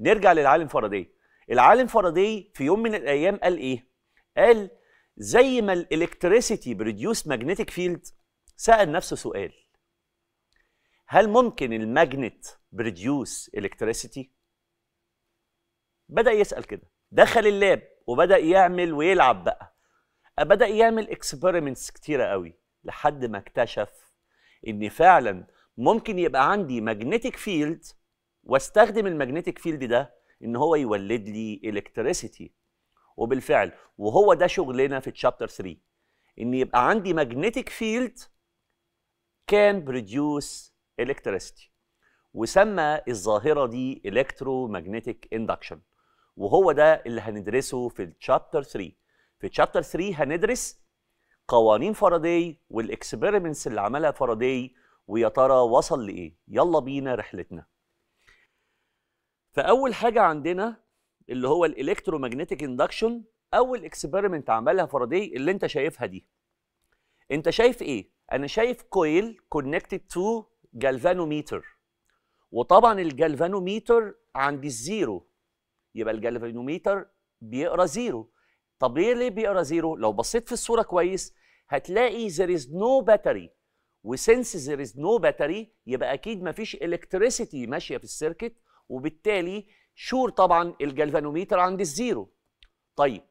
نرجع للعالم فاراداي العالم فاراداي في يوم من الايام قال ايه قال زي ما الالكتريسيتي بريديوس ماجنتيك فيلد سال نفسه سؤال هل ممكن الماجنت بريديوس الكتريسيتي بدا يسال كده دخل اللاب وبدا يعمل ويلعب بقى بدا يعمل اكسبيرمنتس كتيره قوي لحد ما اكتشف ان فعلا ممكن يبقى عندي ماجنتيك فيلد واستخدم المagnetic فيلد ده ان هو يولد لي الكتريسيتي وبالفعل وهو ده شغلنا في تشابتر 3 ان يبقى عندي magnetic فيلد كان بروديوس الكتريسيتي وسمى الظاهرة دي الكترو ماجنتيك اندكشن وهو ده اللي هندرسه في تشابتر 3 في تشابتر 3 هندرس قوانين فاراداي والاكسبيرمنتس اللي عملها فاراداي ويا ترى وصل لايه يلا بينا رحلتنا فاول حاجه عندنا اللي هو الالكتروماجنتيك اندكشن اول اكسبيرمنت عملها فرادي اللي انت شايفها دي انت شايف ايه انا شايف كويل كونكتد تو جالفانوميتر وطبعا الجالفانوميتر عند الزيرو يبقى الجالفانوميتر بيقرا زيرو طب ليه ليه بيقرا زيرو لو بصيت في الصوره كويس هتلاقي ذير از نو باتري وسنس ذير از نو باتري يبقى اكيد مفيش الكتريسيتي ماشيه في السيركت وبالتالي شور طبعا الجلفانوميتر عند الزيرو طيب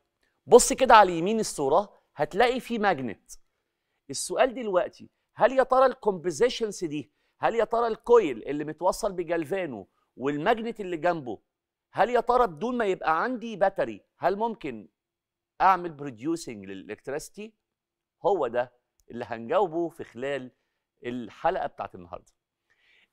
بص كده على يمين الصوره هتلاقي في ماجنت السؤال دلوقتي هل يا ترى الكومبوزيشنز دي هل يا ترى الكويل اللي متوصل بجلفانو والماجنت اللي جنبه هل يا ترى بدون ما يبقى عندي باتري هل ممكن اعمل بروديوسنج للالكتريستي هو ده اللي هنجاوبه في خلال الحلقه بتاعت النهارده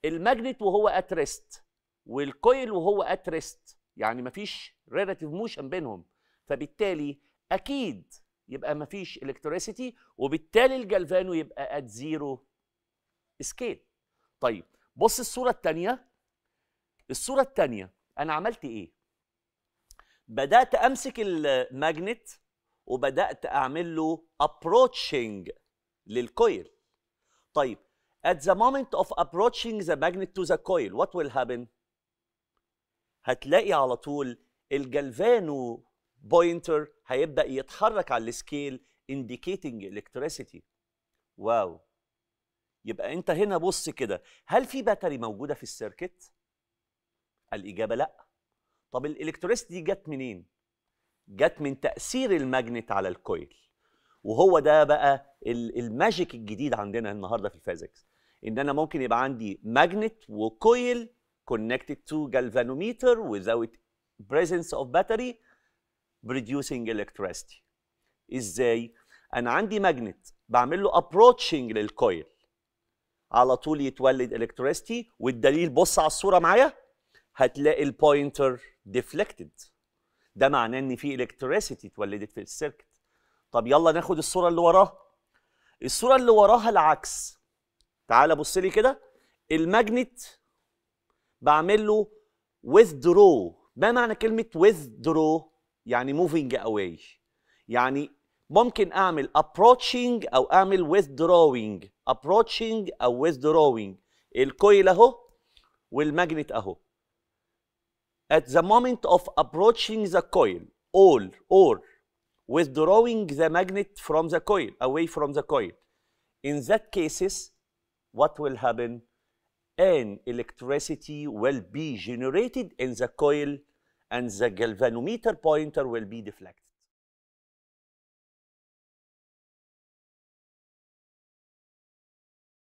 الماجنت وهو اتريست والكويل وهو ات ريست يعني مفيش ريلاتيف موشن بينهم فبالتالي اكيد يبقى مفيش الكتريسيتي وبالتالي الجلفانو يبقى ات زيرو سكيل طيب بص الصوره الثانيه الصوره الثانيه انا عملت ايه بدات امسك الماجنت وبدات اعمل له ابروتشنج للكويل طيب at the moment of approaching the magnet to the coil what will happen هتلاقي على طول الجلفانو بوينتر هيبدا يتحرك على السكيل انديكيتنج الكتريسيتي واو يبقى انت هنا بص كده هل في باتري موجوده في السيركت الاجابه لا طب الالكتريسيتي جت منين جت من تاثير الماجنت على الكويل وهو ده بقى الماجيك الجديد عندنا النهارده في الفيزيكس ان انا ممكن يبقى عندي ماجنت وكويل connected to galvanometer without presence of battery producing electricity ازاي انا عندي ماجنت بعمل له ابروتشنج للكويل على طول يتولد الكتريستي والدليل بص على الصوره معايا هتلاقي البوينتر ديفلكتد ده معناه ان في electricity اتولدت في السيركت طب يلا ناخد الصوره اللي وراها الصوره اللي وراها العكس تعال بص لي كده الماجنت بعمل له withdraw ما معنى كلمة withdraw يعني moving away يعني ممكن اعمل approaching او اعمل withdrawing approaching او withdrawing الكويل اهو والماجنت اهو at the moment of approaching the coil all or withdrawing the magnet from the coil away from the coil in that cases what will happen and electricity will be generated in the coil and the galvanometer pointer will be deflected.